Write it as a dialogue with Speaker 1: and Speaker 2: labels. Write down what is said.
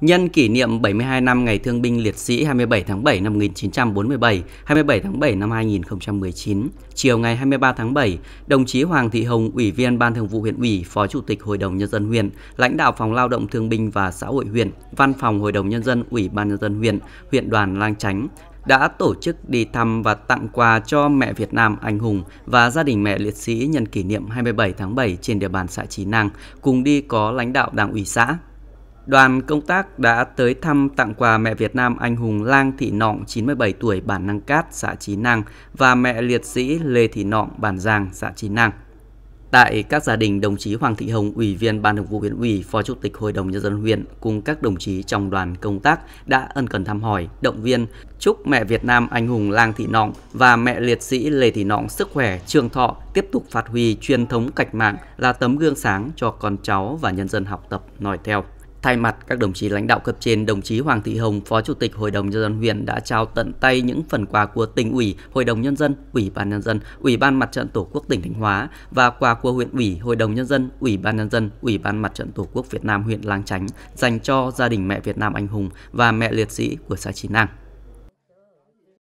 Speaker 1: Nhân kỷ niệm 72 năm Ngày Thương binh Liệt sĩ 27 tháng 7 năm 1947, 27 tháng 7 năm 2019, chiều ngày 23 tháng 7, đồng chí Hoàng Thị Hồng, Ủy viên Ban Thường vụ huyện ủy, Phó Chủ tịch Hội đồng Nhân dân huyện, lãnh đạo Phòng Lao động Thương binh và Xã hội huyện, Văn phòng Hội đồng Nhân dân, Ủy ban Nhân dân huyện, huyện đoàn Lang Chánh, đã tổ chức đi thăm và tặng quà cho mẹ Việt Nam anh hùng và gia đình mẹ liệt sĩ nhân kỷ niệm 27 tháng 7 trên địa bàn xã Chí Năng, cùng đi có lãnh đạo Đảng ủy xã, Đoàn công tác đã tới thăm tặng quà mẹ Việt Nam anh hùng Lang Thị Nọng 97 tuổi bản Năng Cát, xã Chí Năng và mẹ liệt sĩ Lê Thị Nọng bản Giang, xã Chí Năng. Tại các gia đình, đồng chí Hoàng Thị Hồng, Ủy viên Ban Thường vụ huyện ủy, Phó Chủ tịch Hội đồng Nhân dân huyện cùng các đồng chí trong đoàn công tác đã ân cần thăm hỏi, động viên, chúc mẹ Việt Nam anh hùng Lang Thị Nọng và mẹ liệt sĩ Lê Thị Nọng sức khỏe, trường thọ, tiếp tục phát huy truyền thống cách mạng là tấm gương sáng cho con cháu và nhân dân học tập noi theo. Thay mặt các đồng chí lãnh đạo cấp trên, đồng chí Hoàng Thị Hồng, Phó Chủ tịch Hội đồng Nhân dân huyện đã trao tận tay những phần quà của tỉnh ủy, Hội đồng Nhân dân, Ủy ban Nhân dân, Ủy ban Mặt trận Tổ quốc tỉnh Thanh Hóa và quà của huyện ủy, Hội đồng Nhân dân, Ủy ban Nhân dân, Ủy ban Mặt trận Tổ quốc Việt Nam huyện Lang Chánh dành cho gia đình mẹ Việt Nam anh hùng và mẹ liệt sĩ của xã Chí Năng.